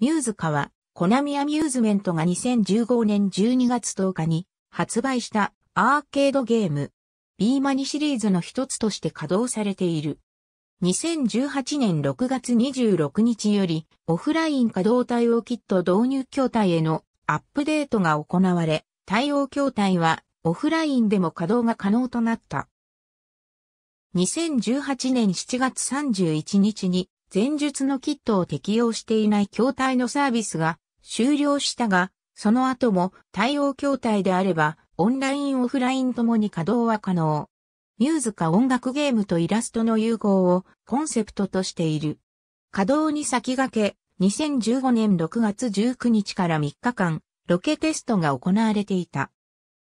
ミューズカは、コナミアミューズメントが2015年12月10日に発売したアーケードゲーム、ビーマニシリーズの一つとして稼働されている。2018年6月26日より、オフライン稼働対応キット導入筐体へのアップデートが行われ、対応筐体はオフラインでも稼働が可能となった。2018年7月31日に前述のキットを適用していない筐体のサービスが終了したが、その後も対応筐体であれば、オンラインオフラインともに稼働は可能。ミューズか音楽ゲームとイラストの融合をコンセプトとしている。稼働に先駆け、2015年6月19日から3日間、ロケテストが行われていた。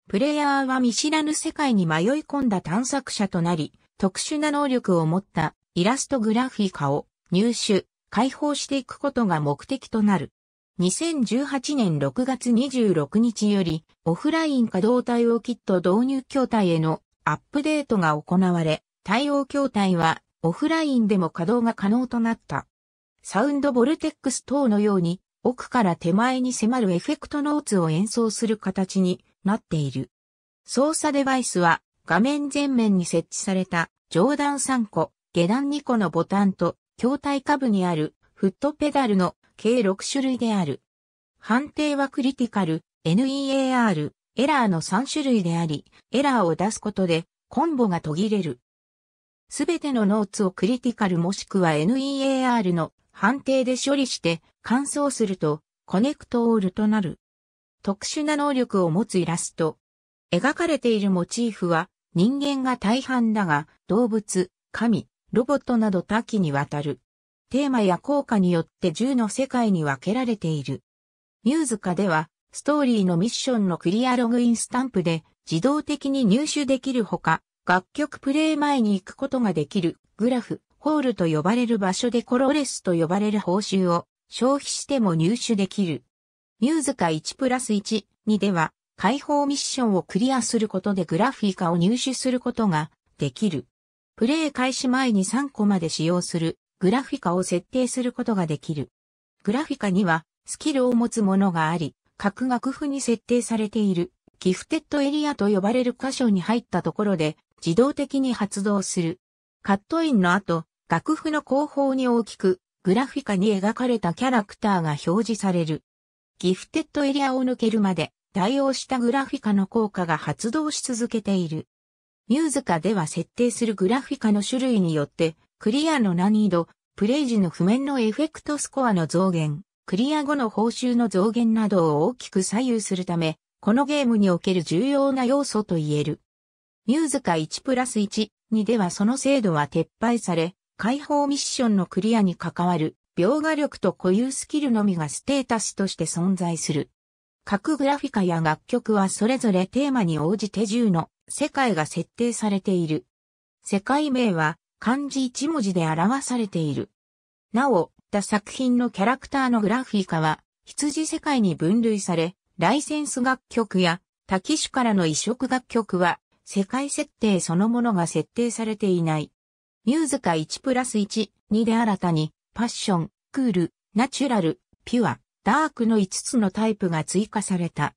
プレイヤーは見知らぬ世界に迷い込んだ探索者となり、特殊な能力を持ったイラストグラフィカを入手、解放していくことが目的となる。2018年6月26日より、オフライン稼働対応キット導入筐体へのアップデートが行われ、対応筐体はオフラインでも稼働が可能となった。サウンドボルテックス等のように、奥から手前に迫るエフェクトノーツを演奏する形になっている。操作デバイスは画面前面に設置された上段3個、下段2個のボタンと筐体下部にあるフットペダルの計6種類である。判定はクリティカル、NEAR、エラーの3種類であり、エラーを出すことでコンボが途切れる。すべてのノーツをクリティカルもしくは NEAR の判定で処理して乾燥するとコネクトオールとなる。特殊な能力を持つイラスト。描かれているモチーフは人間が大半だが動物、神、ロボットなど多岐にわたる。テーマや効果によって10の世界に分けられている。ミューズカでは、ストーリーのミッションのクリアログインスタンプで自動的に入手できるほか、楽曲プレイ前に行くことができるグラフ、ホールと呼ばれる場所でコロレスと呼ばれる報酬を消費しても入手できる。ミューズカ1プラス1、2では解放ミッションをクリアすることでグラフィカを入手することができる。プレイ開始前に3個まで使用するグラフィカを設定することができる。グラフィカにはスキルを持つものがあり、各楽譜に設定されているギフテッドエリアと呼ばれる箇所に入ったところで自動的に発動する。カットインの後、楽譜の後方に大きくグラフィカに描かれたキャラクターが表示される。ギフテッドエリアを抜けるまで対応したグラフィカの効果が発動し続けている。ミューズカでは設定するグラフィカの種類によって、クリアの難易度、プレイ時の譜面のエフェクトスコアの増減、クリア後の報酬の増減などを大きく左右するため、このゲームにおける重要な要素と言える。ミューズカ1プラス1、2ではその制度は撤廃され、解放ミッションのクリアに関わる、描画力と固有スキルのみがステータスとして存在する。各グラフィカや楽曲はそれぞれテーマに応じて10の世界が設定されている。世界名は漢字一文字で表されている。なお、他作品のキャラクターのグラフィカは、羊世界に分類され、ライセンス楽曲や、多機種からの移植楽曲は、世界設定そのものが設定されていない。ミューズカ1プラス1、2で新たに、パッション、クール、ナチュラル、ピュア、ダークの5つのタイプが追加された。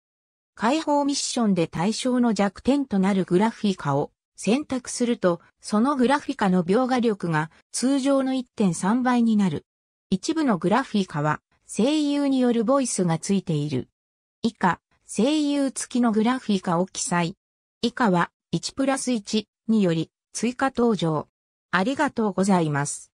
解放ミッションで対象の弱点となるグラフィカを選択すると、そのグラフィカの描画力が通常の1.3倍になる。一部のグラフィカは声優によるボイスがついている。以下、声優付きのグラフィカを記載。以下は1プラス1により追加登場。ありがとうございます。